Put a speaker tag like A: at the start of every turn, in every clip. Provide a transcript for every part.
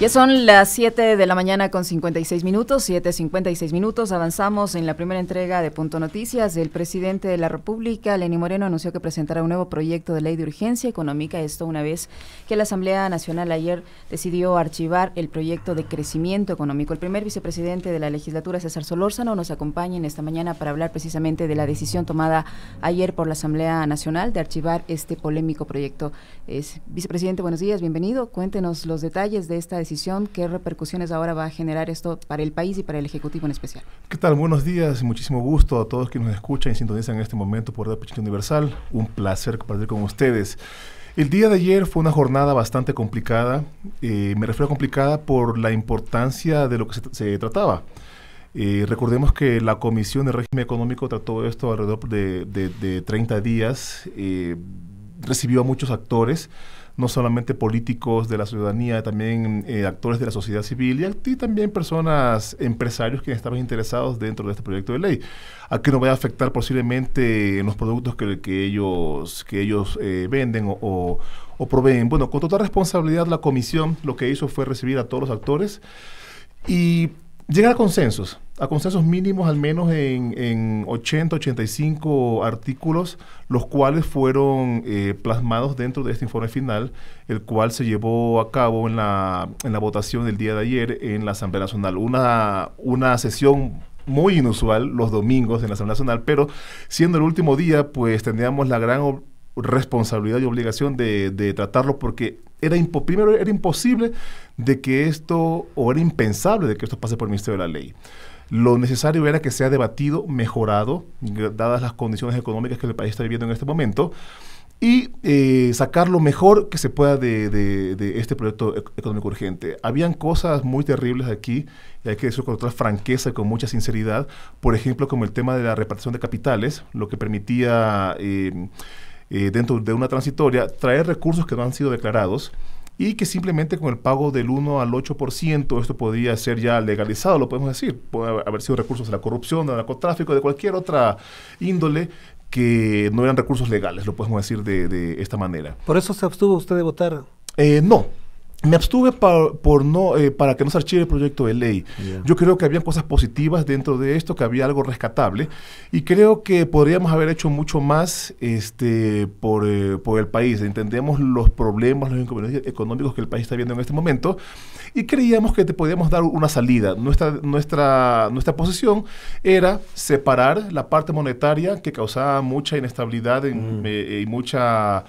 A: Ya son las 7 de la mañana con 56 minutos, 7.56 minutos. Avanzamos en la primera entrega de Punto Noticias. El presidente de la República, Lenín Moreno, anunció que presentará un nuevo proyecto de ley de urgencia económica. Esto una vez que la Asamblea Nacional ayer decidió archivar el proyecto de crecimiento económico. El primer vicepresidente de la legislatura, César Solórzano, nos acompaña en esta mañana para hablar precisamente de la decisión tomada ayer por la Asamblea Nacional de archivar este polémico proyecto. Es, vicepresidente, buenos días, bienvenido. Cuéntenos los detalles de esta decisión qué repercusiones ahora va a generar esto para el país y para el Ejecutivo en especial.
B: ¿Qué tal? Buenos días muchísimo gusto a todos que nos escuchan y sintonizan en este momento por la Pichincha Universal. Un placer compartir con ustedes. El día de ayer fue una jornada bastante complicada, eh, me refiero a complicada por la importancia de lo que se, trataba. Eh, recordemos que la Comisión de Régimen Económico trató esto alrededor de, 30 días, eh, recibió a muchos actores no solamente políticos de la ciudadanía, también eh, actores de la sociedad civil y, también personas, empresarios que estaban interesados dentro de este proyecto de ley. ¿A qué nos va a afectar posiblemente los productos que, ellos, que ellos eh, venden o, proveen? Bueno, con total responsabilidad la comisión lo que hizo fue recibir a todos los actores y llegar a consensos a consensos mínimos al menos en, en 80, 85 artículos, los cuales fueron eh, plasmados dentro de este informe final, el cual se llevó a cabo en la, en la votación del día de ayer en la Asamblea Nacional. Una, una sesión muy inusual los domingos en la Asamblea Nacional, pero siendo el último día, pues teníamos la gran responsabilidad y obligación de, tratarlo porque era primero era imposible de que esto, o era impensable de que esto pase por el Ministerio de la Ley. Lo necesario era que sea debatido, mejorado, dadas las condiciones económicas que el país está viviendo en este momento, y eh, sacar lo mejor que se pueda de, este proyecto económico urgente. Habían cosas muy terribles aquí, y hay que decirlo con otra franqueza y con mucha sinceridad, por ejemplo, como el tema de la repartición de capitales, lo que permitía... Eh, eh, dentro de una transitoria, traer recursos que no han sido declarados, y que simplemente con el pago del 1 al 8% esto podría ser ya legalizado, lo podemos decir. Puede haber sido recursos de la corrupción, del narcotráfico, de cualquier otra índole que no eran recursos legales, lo podemos decir de, esta manera. ¿Por eso se abstuvo usted de votar? Eh, no, me abstuve por no, eh, para que no se archive el proyecto de ley. Yo creo que había cosas positivas dentro de esto, que había algo rescatable y creo que podríamos haber hecho mucho más este, por, eh, por el país. Entendemos los problemas, los inconvenientes económicos que el país está viendo en este momento y creíamos que te podíamos dar una salida. Nuestra, nuestra, nuestra posición era separar la parte monetaria que causaba mucha inestabilidad en, mm. eh, y mucha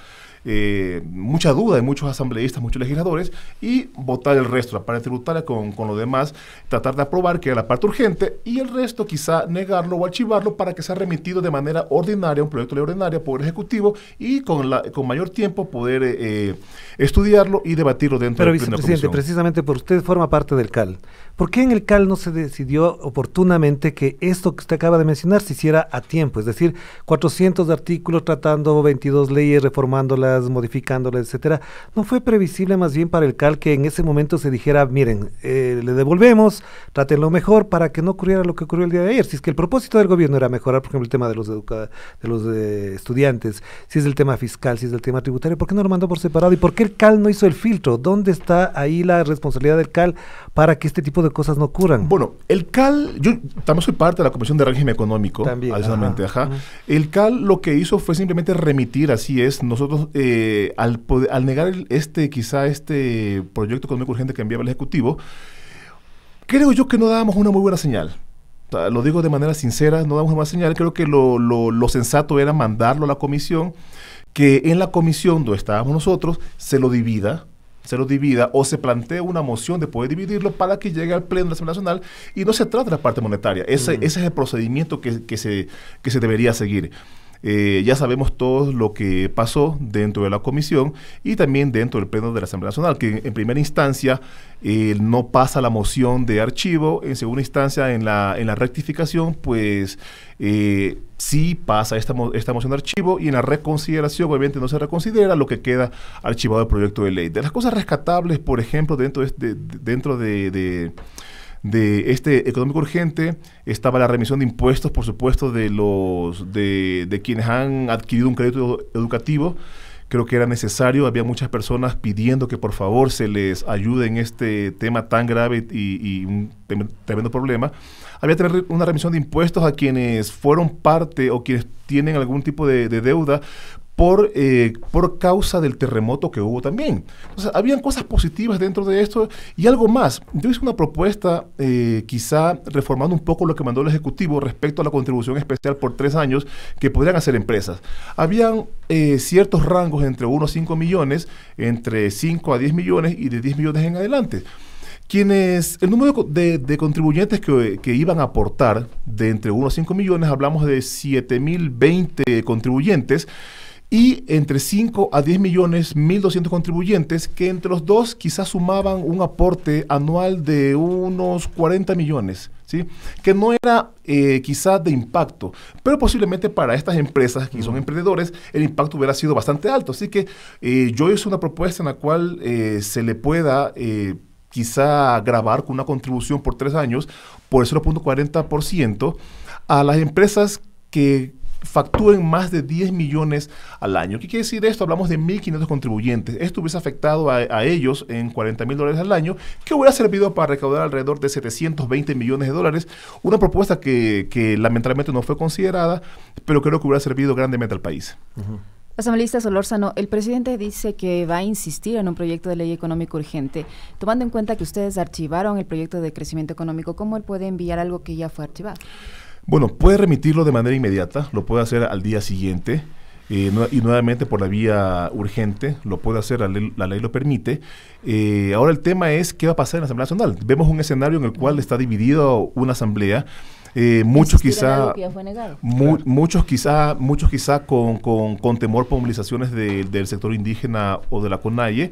B: eh, mucha duda de muchos asambleístas, muchos legisladores, y votar el resto, la parte tributaria con, lo demás, tratar de aprobar que era la parte urgente, y el resto quizá negarlo o archivarlo para que sea remitido de manera ordinaria, un proyecto de ley ordinaria por el Ejecutivo, y con, la, con mayor tiempo poder eh, estudiarlo y debatirlo dentro del Pero vicepresidente, precisamente
C: por usted forma parte del CAL. ¿Por qué en el CAL no se decidió oportunamente que esto que usted acaba de mencionar se hiciera a tiempo? Es decir, 400 artículos tratando 22 leyes, reformándolas, modificándolas, etcétera. ¿No fue previsible más bien para el CAL que en ese momento se dijera, miren, eh, le devolvemos, trátenlo mejor para que no ocurriera lo que ocurrió el día de ayer? Si es que el propósito del gobierno era mejorar, por ejemplo, el tema de los, de los eh, estudiantes, si es el tema fiscal, si es el tema tributario, ¿por qué no lo mandó por separado? ¿Y por qué el CAL no hizo el filtro? ¿Dónde está ahí la responsabilidad del CAL para que este tipo de cosas
B: no ocurran. Bueno, el CAL, yo también soy parte de la Comisión de Régimen Económico, también, ajá, El CAL lo que hizo fue simplemente remitir, así es, nosotros eh, al, al negar este, quizá este proyecto económico urgente que enviaba el Ejecutivo, creo yo que no dábamos una muy buena señal lo digo de manera sincera, no damos buena señal, creo que lo, lo, sensato era mandarlo a la comisión, que en la comisión donde estábamos nosotros se lo divida se lo divida o se plantea una moción de poder dividirlo para que llegue al Pleno de la Asamblea Nacional y no se trata de la parte monetaria. Ese, ese es el procedimiento que, se, que se debería seguir. Eh, ya sabemos todos lo que pasó dentro de la comisión y también dentro del Pleno de la Asamblea Nacional, que en primera instancia eh, no pasa la moción de archivo, en segunda instancia en la, en la rectificación, pues... Eh, sí pasa esta, esta moción de archivo y en la reconsideración obviamente no se reconsidera lo que queda archivado el proyecto de ley. De las cosas rescatables, por ejemplo, dentro de, este, dentro de de este económico urgente estaba la remisión de impuestos, por supuesto, de los de, quienes han adquirido un crédito educativo. Creo que era necesario, había muchas personas pidiendo que por favor se les ayude en este tema tan grave y, y un tremendo problema. Había tener una remisión de impuestos a quienes fueron parte o quienes tienen algún tipo de, deuda por, eh, por causa del terremoto que hubo también. Entonces, habían cosas positivas dentro de esto y algo más. Yo hice una propuesta, eh, quizá reformando un poco lo que mandó el Ejecutivo respecto a la contribución especial por tres años que podrían hacer empresas. Habían eh, ciertos rangos entre 1 a 5 millones, entre 5 a 10 millones y de 10 millones en adelante quienes el número de, contribuyentes que, iban a aportar de entre 1 a 5 millones, hablamos de 7.020 contribuyentes y entre 5 a 10 millones 1.200 contribuyentes que entre los dos quizás sumaban un aporte anual de unos 40 millones. ¿Sí? que no era eh, quizás de impacto, pero posiblemente para estas empresas que son emprendedores el impacto hubiera sido bastante alto. Así que eh, yo hice una propuesta en la cual eh, se le pueda quizá grabar con una contribución por tres años por 0.40% a las empresas que facturen más de 10 millones al año. ¿Qué quiere decir esto? Hablamos de 1.500 contribuyentes. Esto hubiese afectado a, ellos en 40 mil dólares al año, que hubiera servido para recaudar alrededor de 720 millones de dólares. Una propuesta que, lamentablemente no fue considerada, pero creo que hubiera servido grandemente al país.
A: Asambleísta Solórzano, el presidente dice que va a insistir en un proyecto de ley económico urgente. Tomando en cuenta que ustedes archivaron el proyecto de crecimiento económico, ¿cómo él puede enviar algo que ya fue archivado?
B: Bueno, puede remitirlo de manera inmediata, lo puede hacer al día siguiente. Eh, y nuevamente por la vía urgente, lo puede hacer, la ley, lo permite. Eh, ahora el tema es qué va a pasar en la Asamblea Nacional. Vemos un escenario en el cual está dividido una Asamblea eh, muchos quizá, muchos quizá, muchos quizá con, con, temor por movilizaciones del sector indígena o de la CONAIE,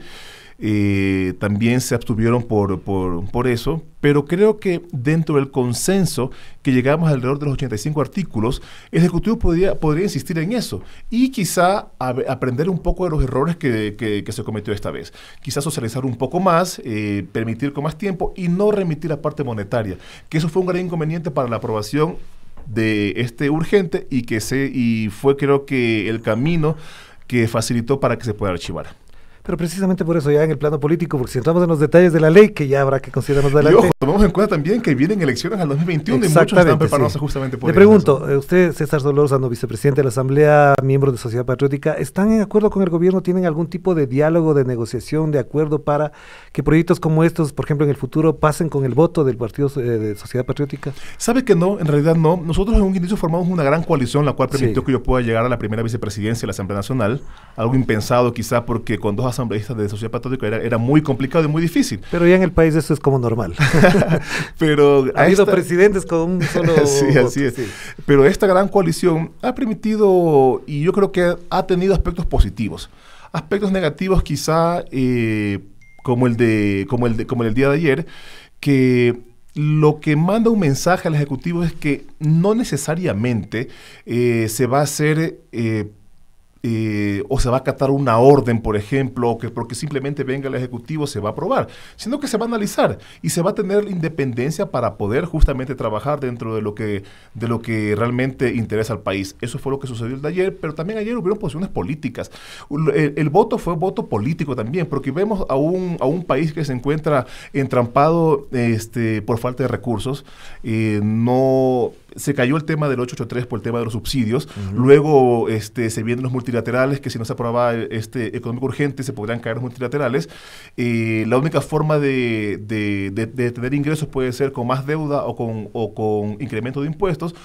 B: eh, también se abstuvieron por, por, eso, pero creo que dentro del consenso que llegamos alrededor de los 85 artículos, el Ejecutivo podría, podría insistir en eso y quizá aprender un poco de los errores que, se cometió esta vez. Quizá socializar un poco más, eh, permitir con más tiempo y no remitir la parte monetaria, que eso fue un gran inconveniente para la aprobación de este urgente y que se y fue creo que el camino que facilitó para que se pueda archivar. Pero
C: precisamente por eso ya en el plano político, porque si entramos en los detalles de la ley, que ya habrá que considerar más adelante. Y ojo, tomemos en cuenta
B: también que vienen elecciones al 2021 y muchos están preparados justamente por Le
C: pregunto, eh, usted, César Dolorzano, vicepresidente de la Asamblea, miembro de Sociedad Patriótica, ¿están en acuerdo con el gobierno? ¿Tienen algún tipo de diálogo, de negociación, de acuerdo para que proyectos como estos, por ejemplo, en el futuro pasen con el voto del Partido eh, de Sociedad Patriótica? Sabe que no,
B: en realidad no. Nosotros en un inicio formamos una gran coalición, la cual permitió que yo pueda llegar a la primera vicepresidencia de la Asamblea Nacional, algo impensado quizá porque con dos de sociedad patriótica era, muy complicado y muy difícil. Pero ya en el país eso es como normal. Pero ha habido presidentes con un solo. sí, así es. Pero esta gran coalición ha permitido, y yo creo que ha tenido aspectos positivos. Aspectos negativos, quizá, eh, como, el de, como, el como el día de ayer, que lo que manda un mensaje al Ejecutivo es que no necesariamente eh, se va a hacer eh, eh, o se va a acatar una orden, por ejemplo, o que porque simplemente venga el Ejecutivo se va a aprobar, sino que se va a analizar y se va a tener independencia para poder justamente trabajar dentro de lo que, de lo que realmente interesa al país. Eso fue lo que sucedió de ayer, pero también ayer hubieron posiciones políticas. El, voto fue voto político también, porque vemos a un, a un país que se encuentra entrampado este, por falta de recursos, eh, no... Se cayó el tema del 883 por el tema de los subsidios, luego este, se vienen los multilaterales, que si no se aprobaba este económico urgente se podrían caer los multilaterales. Eh, la única forma de, tener ingresos puede ser con más deuda o con, o con incremento de impuestos.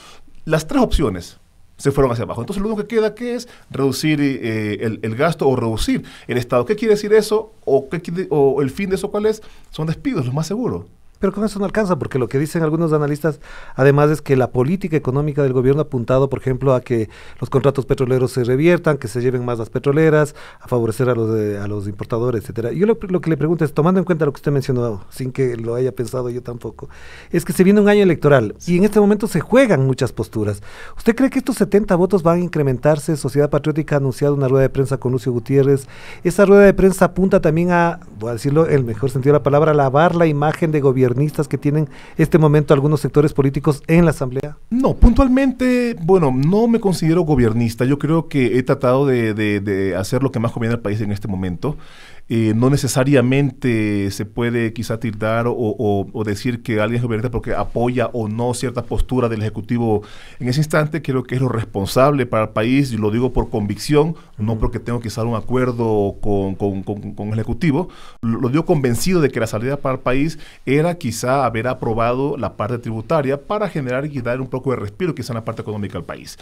B: Las tres opciones se fueron hacia abajo. Entonces lo único que queda que es reducir eh, el, gasto o reducir el Estado. ¿Qué quiere decir eso? ¿O, qué, o el fin de eso cuál es? Son despidos, lo más seguro. Pero con eso no alcanza, porque
C: lo que dicen algunos analistas, además, es que la política económica del gobierno ha apuntado, por ejemplo, a que los contratos petroleros se reviertan, que se lleven más las petroleras, a favorecer a los, a los importadores, etcétera. Yo lo, que le pregunto es, tomando en cuenta lo que usted mencionó, sin que lo haya pensado yo tampoco, es que se viene un año electoral y en este momento se juegan muchas posturas. ¿Usted cree que estos 70 votos van a incrementarse? Sociedad Patriótica ha anunciado una rueda de prensa con Lucio Gutiérrez. Esa rueda de prensa apunta también a, voy a decirlo en el mejor sentido de la palabra, lavar la imagen de gobierno que tienen este momento algunos sectores políticos en la Asamblea?
B: No, puntualmente, bueno, no me considero gobernista. Yo creo que he tratado de, de hacer lo que más conviene al país en este momento. Eh, no necesariamente se puede quizá tildar o, decir que alguien es gobernante porque apoya o no cierta postura del Ejecutivo. En ese instante creo que es lo responsable para el país, y lo digo por convicción, no porque tengo que un acuerdo con, el Ejecutivo, lo, digo convencido de que la salida para el país era quizá haber aprobado la parte tributaria para generar y dar un poco de respiro quizá en la parte económica del país.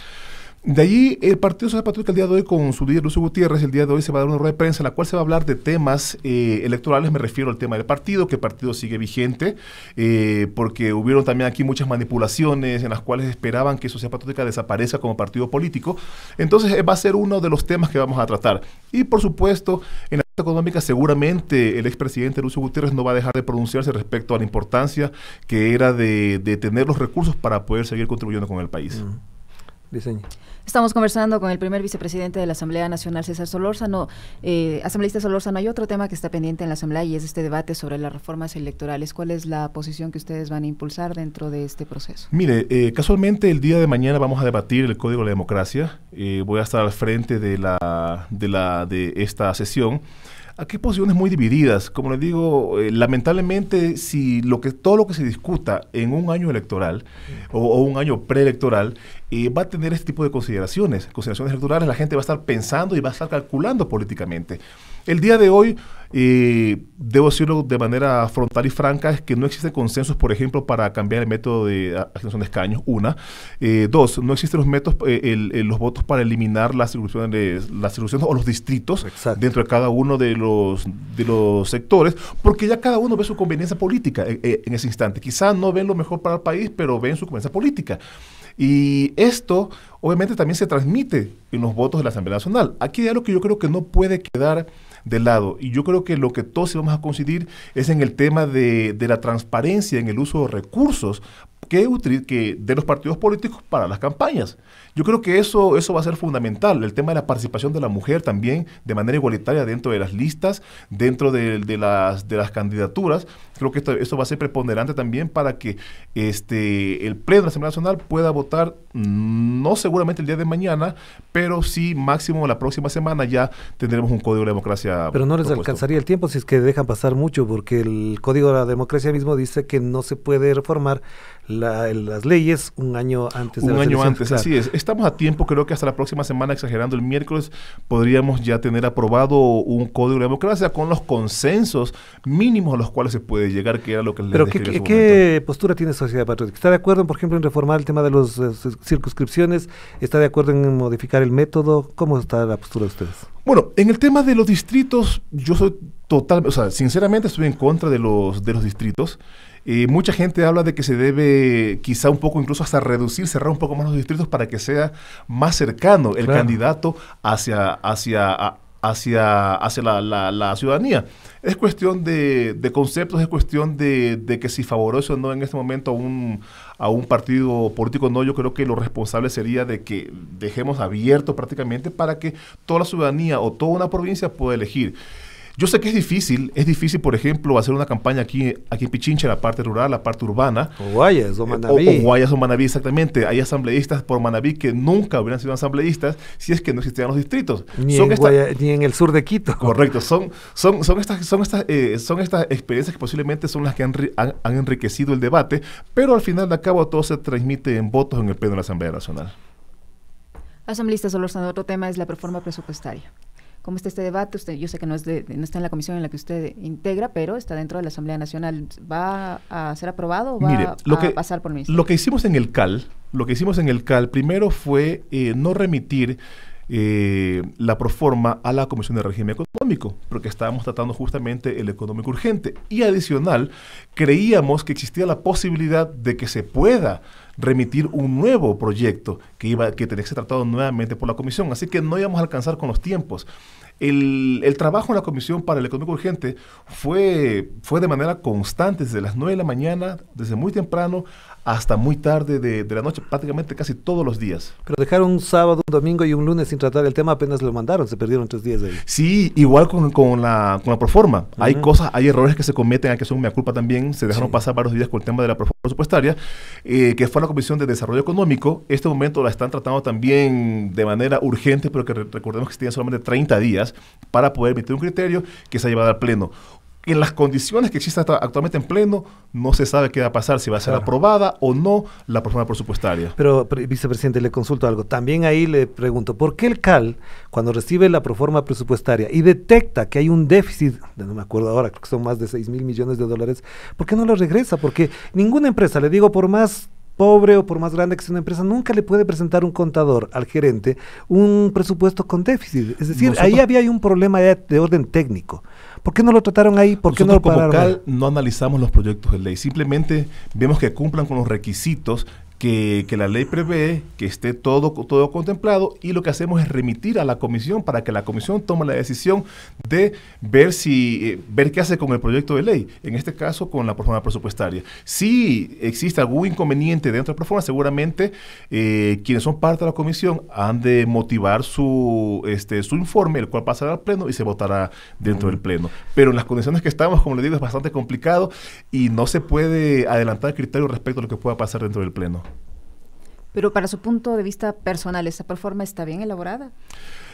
B: De allí, el Partido Social Patriótica el día de hoy, con su líder Lucio Gutiérrez, el día de hoy se va a dar una rueda de prensa en la cual se va a hablar de temas eh, electorales. Me refiero al tema del partido, que partido sigue vigente, eh, porque hubieron también aquí muchas manipulaciones en las cuales esperaban que Social Patriótica desaparezca como partido político. Entonces, eh, va a ser uno de los temas que vamos a tratar. Y, por supuesto, en la económica seguramente el expresidente Lucio Gutiérrez no va a dejar de pronunciarse respecto a la importancia que era de, tener los recursos para poder seguir contribuyendo con el país. Mm.
A: Estamos conversando con el primer vicepresidente de la Asamblea Nacional, César Solórzano. Eh, asambleísta Solórzano, hay otro tema que está pendiente en la Asamblea y es este debate sobre las reformas electorales. ¿Cuál es la posición que ustedes van a impulsar dentro de este proceso?
B: Mire, eh, casualmente el día de mañana vamos a debatir el Código de la Democracia. Eh, voy a estar al frente de, la, de, la, de esta sesión. Aquí posiciones muy divididas. Como les digo, eh, lamentablemente, si lo que, todo lo que se discuta en un año electoral o, un año preelectoral eh, va a tener este tipo de consideraciones. Consideraciones electorales, la gente va a estar pensando y va a estar calculando políticamente. El día de hoy, y debo decirlo de manera frontal y franca, es que no existe consensos, por ejemplo, para cambiar el método de asignación de escaños, una. Eh, dos, no existen los métodos, eh, los votos para eliminar las circunscripciones, o los distritos dentro de cada uno de los, de los sectores, porque ya cada uno ve su conveniencia política eh, en ese instante. Quizás no ven lo mejor para el país, pero ven su conveniencia política. Y esto obviamente también se transmite en los votos de la Asamblea Nacional. Aquí hay algo que yo creo que no puede quedar del lado. Y yo creo que lo que todos vamos a coincidir es en el tema de, de la transparencia en el uso de recursos que, que de los partidos políticos para las campañas. Yo creo que eso, eso va a ser fundamental, el tema de la participación de la mujer también de manera igualitaria dentro de las listas, dentro de, las, de las candidaturas. Creo que esto, va a ser preponderante también para que este, el Pleno de la Asamblea Nacional pueda votar, mm, no seguramente el día de mañana, pero sí máximo la próxima semana ya tendremos un Código de Democracia. Pero no les
C: alcanzaría el tiempo si es que dejan pasar mucho, porque el Código de la Democracia mismo dice que no se puede
B: reformar las leyes un año antes de Un año antes, así es. Estamos a tiempo, creo que hasta la próxima semana, exagerando el miércoles, podríamos ya tener aprobado un código de democracia con los consensos mínimos a los cuales se puede llegar, que era lo que Pero ¿qué, qué, qué
C: postura tiene Sociedad Patriótica? ¿Está de acuerdo, por ejemplo, en reformar el tema de las eh, circunscripciones? ¿Está de acuerdo en
B: modificar el método? ¿Cómo está la postura de ustedes? Bueno, en el tema de los distritos, yo soy total, o sea, sinceramente estoy en contra de los, de los distritos mucha gente habla de que se debe quizá un poco, incluso hasta reducir, cerrar un poco más los distritos para que sea más cercano el candidato hacia, hacia, hacia, hacia la, la, ciudadanía. Es cuestión de, de conceptos, es cuestión de, que si favorece o no en este momento a un, a un partido político, no, yo creo que lo responsable sería de que dejemos abierto prácticamente para que toda la ciudadanía o toda una provincia pueda elegir. Yo sé que es difícil, es difícil, por ejemplo, hacer una campaña aquí, aquí en Pichincha, la parte rural, la parte urbana. O Guayas o eh, Manaví. O, Guayas o Manaví, exactamente. Hay asambleístas por Manaví que nunca hubieran sido asambleístas si es que no existían los distritos. Ni, en, el sur de Quito. Correcto, son, son, son, estas, son, estas, eh, son estas experiencias que posiblemente son las que han, han, enriquecido el debate, pero al final de cabo todo se transmite en votos en el Pleno de la Asamblea Nacional.
A: solo Solorzano, otro tema es la reforma presupuestaria cómo está este debate. Usted, yo sé que no, no está en la comisión en la que usted integra, pero está dentro de la Asamblea Nacional. ¿Va a ser aprobado o va a pasar por mí? Lo
B: que hicimos en el CAL, lo que hicimos en el CAL primero fue eh, no remitir eh, la proforma a la Comisión de Régimen Económico, porque estábamos tratando justamente el económico urgente. Y adicional, creíamos que existía la posibilidad de que se pueda remitir un nuevo proyecto que, iba, que tenía que ser tratado nuevamente por la Comisión. Así que no íbamos a alcanzar con los tiempos. El, trabajo en la Comisión para el Económico Urgente fue, fue de manera constante, desde las 9 de la mañana, desde muy temprano hasta muy tarde de, la noche, prácticamente casi todos los días.
C: Pero dejaron un sábado, un domingo y un lunes sin tratar el tema, apenas lo mandaron, se perdieron tres días ahí.
B: Sí, igual con, la, con la proforma. Hay cosas, hay errores que se cometen, hay que son mi culpa también, se dejaron pasar varios días con el tema de la proforma presupuestaria, eh, que fue la Comisión de Desarrollo Económico. Este momento la están tratando también de manera urgente, pero que recordemos que tienen solamente 30 días para poder emitir un criterio que se ha llevado al Pleno. En las condiciones que existen actualmente en Pleno, no se sabe qué va a pasar, si va a ser aprobada o no la reforma presupuestaria. Pero, vicepresidente, le consulto algo. También ahí le
C: pregunto, ¿por qué el CAL, cuando recibe la proforma presupuestaria y detecta que hay un déficit, no me acuerdo ahora, creo que son más de 6 mil millones de dólares, ¿por qué no lo regresa? Porque ninguna empresa, le digo, por más pobre o por más grande que sea una empresa, nunca le puede presentar un contador al gerente un presupuesto con déficit. Es decir, ahí había un problema de orden técnico. ¿Por qué no lo trataron ahí? ¿Por qué no lo pararon?
B: no analizamos los proyectos de ley, simplemente vemos que cumplan con los requisitos que, la ley prevé que esté todo, todo contemplado y lo que hacemos es remitir a la comisión para que la comisión tome la decisión de ver si eh, ver qué hace con el proyecto de ley, en este caso con la reforma presupuestaria. Si existe algún inconveniente dentro de la reforma, seguramente eh, quienes son parte de la comisión han de motivar su, este, su informe, el cual pasará al pleno y se votará dentro del pleno. Pero en las condiciones que estamos, como le digo, es bastante complicado y no se puede adelantar criterio respecto a lo que pueda pasar dentro del pleno.
A: Pero para su punto de vista personal, ¿esa performance está bien elaborada?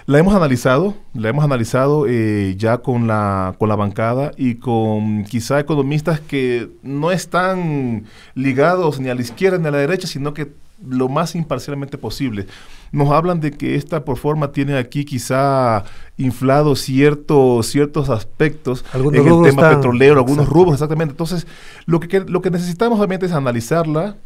B: La hemos analizado, la hemos analizado eh, ya con la, con la bancada y con quizá economistas que no están ligados ni a la izquierda ni a la derecha, sino que lo más imparcialmente posible nos hablan de que esta por forma tiene aquí quizá inflado cierto, ciertos aspectos en el tema petrolero, algunos rubos rubros, exactamente. Entonces, lo que, lo que necesitamos obviamente es analizarla,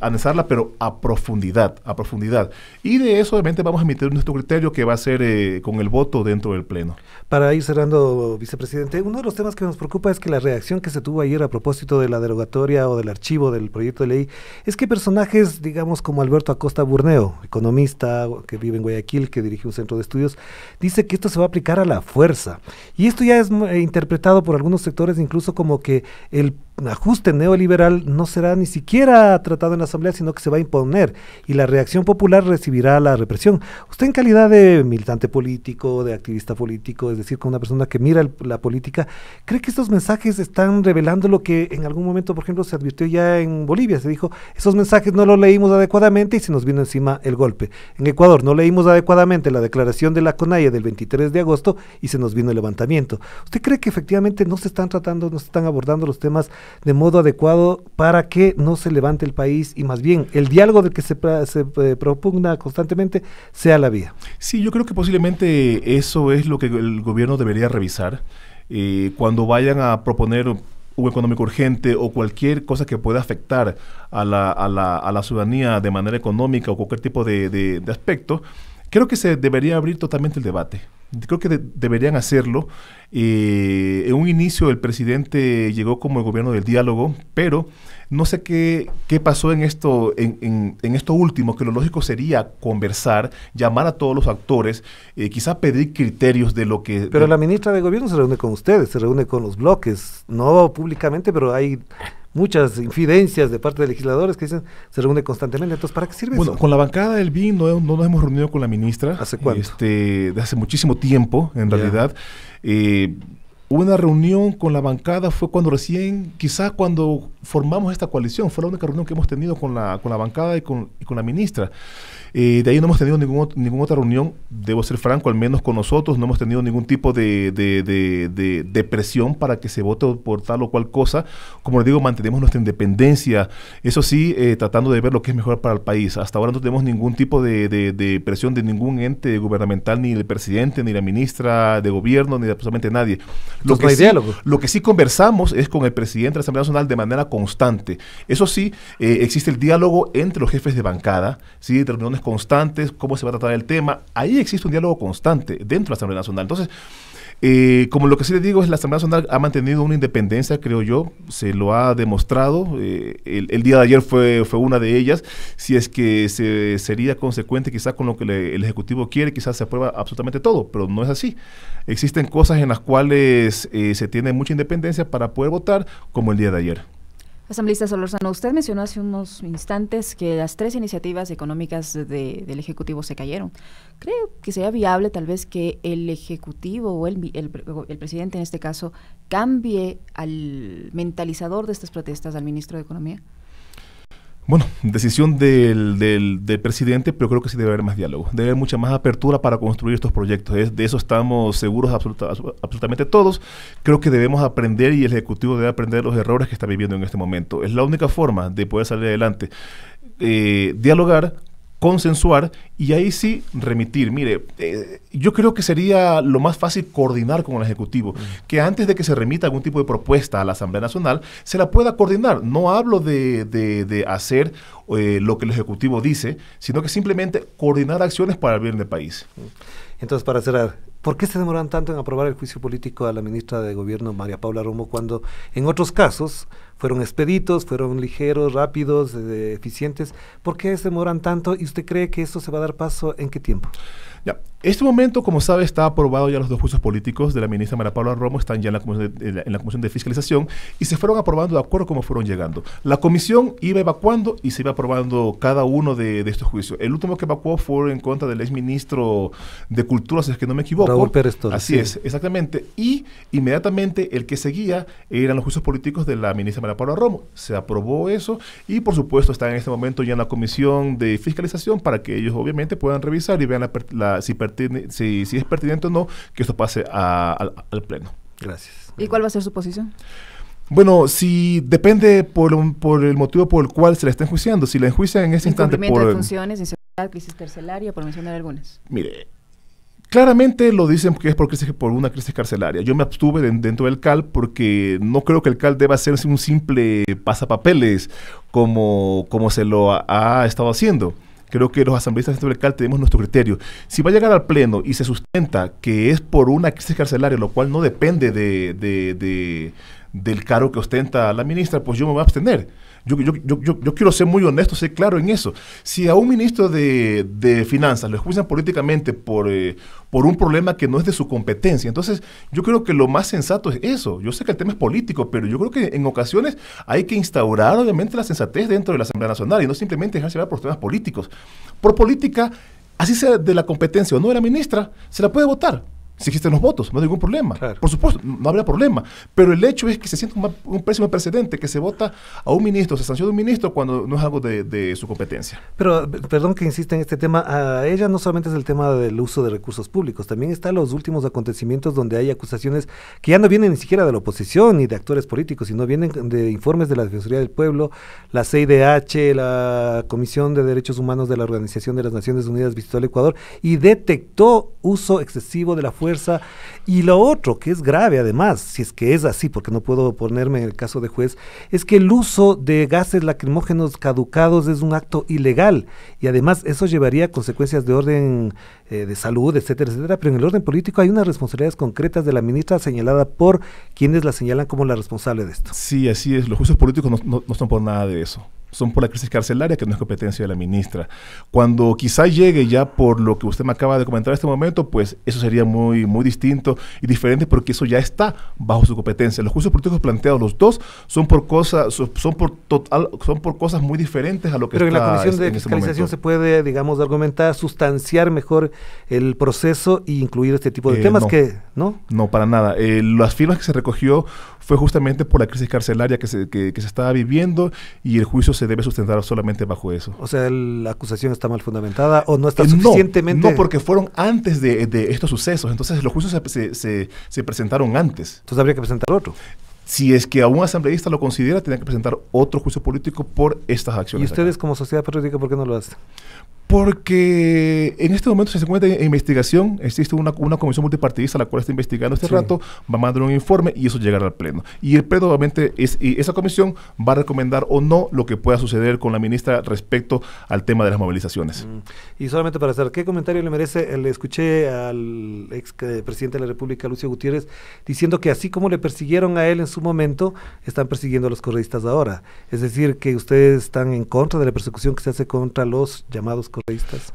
B: analizarla, pero a profundidad, a profundidad. Y de eso obviamente vamos a emitir nuestro criterio que va a ser eh, con el voto dentro del Pleno. Para ir cerrando, vicepresidente,
C: uno de los temas que nos preocupa es que la reacción que se tuvo ayer a propósito de la derogatoria o del archivo del proyecto de ley es que personajes, digamos, como Alberto Acosta Burneo, economista, que vive en Guayaquil, que dirige un centro de estudios, dice que esto se va a aplicar a la fuerza. Y esto ya es eh, interpretado por algunos sectores incluso como que el un ajuste neoliberal no será ni siquiera tratado en la Asamblea, sino que se va a imponer y la reacción popular recibirá la represión. Usted en calidad de militante político, de activista político, es decir, con una persona que mira la política, ¿cree que estos mensajes están revelando lo que en algún momento, por ejemplo, se advirtió ya en Bolivia? Se dijo, esos mensajes no los leímos adecuadamente y se nos vino encima el golpe. En Ecuador no leímos adecuadamente la declaración de la CONAIE del 23 de agosto y se nos vino el levantamiento. ¿Usted cree que efectivamente no se están tratando, no se están abordando los temas de modo adecuado para que no se levante el país y más bien el diálogo del que se, se eh, propugna constantemente sea la
B: vía. Sí, yo creo que posiblemente eso es lo que el gobierno debería revisar. Eh, cuando vayan a proponer un económico urgente o cualquier cosa que pueda afectar a la, a la, a la ciudadanía de manera económica o cualquier tipo de aspecto, creo que se debería abrir totalmente el debate. Creo que deberían hacerlo. Eh, en un inicio el presidente llegó como el gobierno del diálogo, pero no sé qué, qué pasó en esto, en, en, en, esto último, que lo lógico sería conversar, llamar a todos los actores, eh, quizá pedir criterios de lo que... Pero la
C: ministra de Gobierno se reúne con ustedes, se reúne con los bloques, no públicamente, pero hay muchas infidencias de parte de legisladores que dicen se reúne constantemente. Entonces, ¿para qué sirve bueno, eso? Bueno,
B: con la bancada del BIN no, nos hemos reunido con la ministra. ¿Hace cuánto? Este, de hace muchísimo tiempo, en realidad. Eh, una reunión con la bancada fue cuando recién, quizás cuando formamos esta coalición, fue la única reunión que hemos tenido con la, con la bancada y con, y con la ministra. Eh, de ahí no hemos tenido ningún, ninguna otra reunión, debo ser franco, al menos con nosotros, no hemos tenido ningún tipo de, presión para que se vote por tal o cual cosa. Como les digo, mantenemos nuestra independencia, eso sí, eh, tratando de ver lo que es mejor para el país. Hasta ahora no tenemos ningún tipo de, presión de ningún ente gubernamental, ni el presidente, ni la ministra de gobierno, ni absolutamente nadie. Lo, que, sí, lo que sí conversamos es con el presidente de la Asamblea Nacional de manera constante. Eso sí, eh, existe el diálogo entre los jefes de bancada, ¿sí? de reuniones constantes, cómo se va a tratar el tema. Ahí existe un diálogo constante dentro de la Asamblea Nacional. Entonces, eh, como lo que sí le digo es la Asamblea Nacional ha mantenido una independencia, creo yo, se lo ha demostrado. Eh, el, día de ayer fue, fue una de ellas. Si es que se, sería consecuente quizás con lo que el Ejecutivo quiere, quizás se aprueba absolutamente todo, pero no es así. Existen cosas en las cuales eh, se tiene mucha independencia para poder votar, como el día de ayer.
A: Asambleísta Solorzano, usted mencionó hace unos instantes que las tres iniciativas económicas de, del Ejecutivo se cayeron. ¿Creo que sería viable tal vez que el Ejecutivo o el presidente en este caso cambie al mentalizador de estas protestas, al ministro de Economía?
B: Bueno, decisión del, del, presidente, pero creo que sí debe haber más diálogo, debe haber mucha más apertura para construir estos proyectos. de eso estamos seguros absolutamente todos. Creo que debemos aprender y el Ejecutivo debe aprender los errores que está viviendo en este momento. Es la única forma de poder salir adelante. Eh, dialogar, consensuar y ahí sí remitir. Mire, eh, yo creo que sería lo más fácil coordinar con el Ejecutivo, que antes de que se remita algún tipo de propuesta a la Asamblea Nacional, se la pueda coordinar. No hablo de, de hacer eh, lo que el Ejecutivo dice, sino que simplemente coordinar acciones para el bien del país. Entonces, para cerrar, ¿Por qué se demoran tanto en aprobar el juicio político a la ministra de
C: Gobierno, María Paula Romo, cuando en otros casos fueron expeditos, fueron ligeros, rápidos,
B: eh, eficientes? ¿Por qué se demoran tanto y usted cree que esto se va a dar paso en qué tiempo? Ya, este momento, como sabe, está aprobado ya los dos juicios políticos de la ministra María Paula Romo, están ya en la, comisión de, Fiscalización y se fueron aprobando de acuerdo como fueron llegando. La comisión iba evacuando y se iba aprobando cada uno de, estos juicios. El último que evacuó fue en contra del ex ministro de Cultura, si es que no me equivoco. Raúl Pérez Torres. Así es, exactamente. Y inmediatamente el que seguía eran los juicios políticos de la ministra María Paula Romo. Se aprobó eso y, por supuesto, está en este momento ya en la comisión de Fiscalización para que ellos, obviamente, puedan revisar y vean si pertenece si, es pertinente o no que esto pase al Pleno. Gracias.
A: ¿Y cuál va a ser su posición?
B: Bueno, si depende por, el motivo por el cual se la está enjuiciando. Si la enjuician en este instante por...
A: funciones, crisis carcelaria, por mencionar algunas.
B: Mire, claramente lo dicen que es por, una crisis carcelaria. Yo me abstuve dentro del CAL porque no creo que el CAL deba ser un simple pasapapeles como, como se lo ha estado haciendo. Creo que los asambleístas de este tenemos nuestro criterio. Si va a llegar al Pleno y se sustenta que es por una crisis carcelaria, lo cual no depende de, del cargo que ostenta la ministra, pues yo me voy a abstener yo, quiero ser muy honesto, ser claro en eso. Si a un ministro de, Finanzas le juzgan políticamente por, eh, por un problema que no es de su competencia, entonces yo creo que lo más sensato es eso. Yo sé que el tema es político, pero yo creo que en ocasiones hay que instaurar obviamente la sensatez dentro de la Asamblea Nacional y no simplemente dejarse llevar por temas políticos. Por política, así sea de la competencia o no de la ministra, se la puede votar si existen los votos, no hay ningún problema. Por supuesto, no habrá problema. Pero el hecho es que se siente un, pésimo precedente, que se vota a un ministro, se sanciona a un ministro cuando no es algo de, su competencia.
C: Pero, eh, perdón que insista en este tema, a ella no solamente es el tema del uso de recursos públicos, también están los últimos acontecimientos donde hay acusaciones que ya no vienen ni siquiera de la oposición ni de actores políticos, sino vienen de informes de la Defensoría del Pueblo, la CIDH, la Comisión de Derechos Humanos de la Organización de las Naciones Unidas visitó el Ecuador y detectó uso excesivo de la fuerza y lo otro, que es grave además, si es que es así, porque no puedo ponerme en el caso de juez, es que el uso de gases lacrimógenos caducados es un acto ilegal y además eso llevaría consecuencias de orden eh, de salud, etcétera, etcétera. Pero en el orden político hay unas responsabilidades concretas de la ministra señalada por
B: quienes la señalan como la responsable de esto. Sí, así es. Los juicios políticos no, no, no están por nada de eso son por la crisis carcelaria, que no es competencia de la ministra. Cuando quizá llegue ya por lo que usted me acaba de comentar en este momento, pues eso sería muy, muy distinto y diferente porque eso ya está bajo su competencia. Los juicios políticos planteados, los dos, son por cosas, son por total, son por cosas muy diferentes a lo que Pero en la Comisión de este Fiscalización se
C: puede, digamos, argumentar, sustanciar mejor
B: el proceso e incluir este tipo de eh, temas que, ¿no? No, para nada. Eh, las firmas que se recogió fue justamente por la crisis carcelaria que que se estaba viviendo y el juicio se se debe sustentar solamente bajo eso. O sea, la acusación está mal fundamentada o no está eh, suficientemente. No, porque fueron antes de, estos sucesos. Entonces, los juicios se, presentaron antes. Entonces, habría que presentar otro si es que a un asambleísta lo considera, tiene que presentar otro juicio político por estas acciones. ¿Y ustedes como sociedad patriótica por qué no lo hacen? Porque en este momento se encuentra en investigación, existe una, comisión multipartidista la cual está investigando este rato, va a mandar un informe y eso llegará al Pleno. Y el Pleno obviamente, es, y esa comisión va a recomendar o no lo que pueda suceder con la ministra respecto al tema de las movilizaciones.
C: Mm. Y solamente para hacer, ¿qué comentario le merece? Eh, le escuché al ex eh, presidente de la República, Lucio Gutiérrez, diciendo que así como le persiguieron a él en su momento, están persiguiendo a los correístas ahora. Es decir, que ustedes están en contra de la persecución que se hace contra los llamados correístas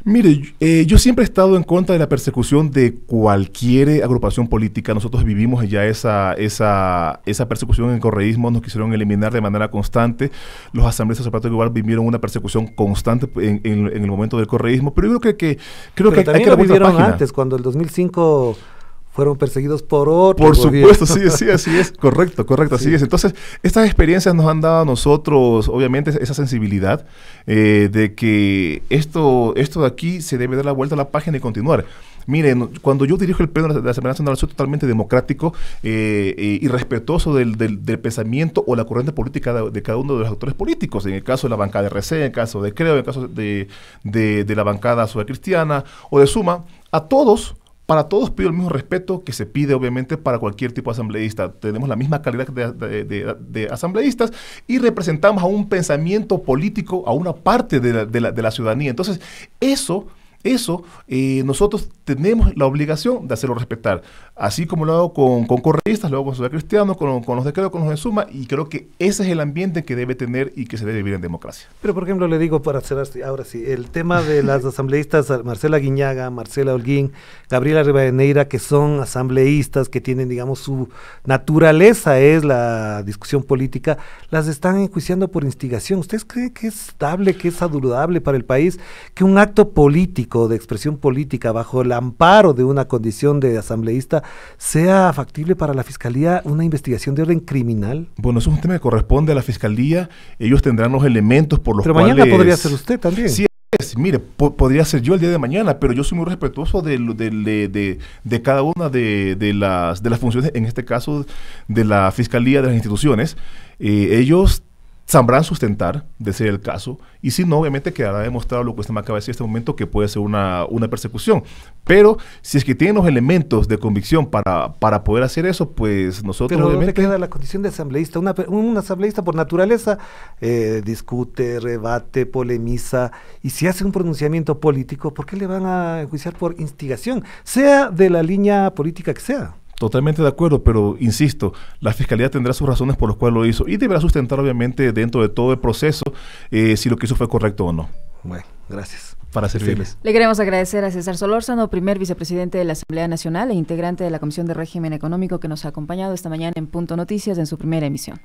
B: Mire, eh, yo siempre he estado en contra de la persecución de cualquier agrupación política. Nosotros vivimos ya esa, esa, esa persecución en el correísmo, nos quisieron eliminar de manera constante. Los asambleístas de Zapato Igual vivieron una persecución constante en, el momento del correísmo, pero yo creo que, que creo que hay, antes,
C: cuando el 2005
B: fueron perseguidos por otro. Por supuesto, sí, sí, así es. Correcto, correcto, así es. Entonces, estas experiencias nos han dado a nosotros, obviamente, esa sensibilidad eh, de que esto, esto de aquí se debe dar la vuelta a la página y continuar. Miren, cuando yo dirijo el Pleno de la Asamblea Nacional, soy totalmente democrático eh, eh, y respetuoso del, del, pensamiento o la corriente política de, cada uno de los actores políticos. En el caso de la bancada de RC, en el caso de Creo, en el caso de, la bancada Ciudad o de Suma, a todos para todos pido el mismo respeto que se pide obviamente para cualquier tipo de asambleísta. Tenemos la misma calidad de, asambleístas y representamos a un pensamiento político, a una parte de la, ciudadanía. Entonces, eso eso eh, nosotros tenemos la obligación de hacerlo respetar. Así como lo hago con, con correístas, lo con ciudad cristiano, con, con, los de que con los de suma, y creo que ese es el ambiente que debe tener y que se debe vivir en democracia.
C: Pero, por ejemplo, le digo para cerrar ahora sí, el tema de las asambleístas Marcela Guiñaga, Marcela Holguín, Gabriela Rivadeneira, que son asambleístas, que tienen, digamos, su naturaleza es la discusión política, las están enjuiciando por instigación. ¿Ustedes creen que es estable, que es saludable para el país que un acto político, de expresión política, bajo el amparo de una condición de asambleísta, sea factible para la Fiscalía una
B: investigación de orden criminal? Bueno, eso es un tema que corresponde a la Fiscalía. Ellos tendrán los elementos por los Pero cuales... Pero mañana podría ser usted también. Sí, es, mire, podría ser yo el día de mañana, pero yo soy muy respetuoso de, cada una de, las, de las funciones, en este caso de la Fiscalía, de las instituciones. Eh, ellos sabrán sustentar, de ser el caso, y si no, obviamente quedará demostrado lo que usted me acaba de decir en este momento, que puede ser una, una persecución. Pero si es que tienen los elementos de convicción para, para poder hacer eso, pues nosotros... Pero obviamente...
C: la condición de asambleísta? un asambleísta por naturaleza eh, discute, rebate, polemiza, y si hace un pronunciamiento político, ¿por qué le van a enjuiciar por instigación? Sea de la línea política que sea.
B: Totalmente de acuerdo, pero insisto, la Fiscalía tendrá sus razones por las cuales lo hizo y deberá sustentar obviamente dentro de todo el proceso eh, si lo que hizo fue correcto o no. Bueno, gracias. Para servirles.
A: Le queremos agradecer a César Solórzano, primer vicepresidente de la Asamblea Nacional e integrante de la Comisión de Régimen Económico que nos ha acompañado esta mañana en Punto Noticias en su primera emisión.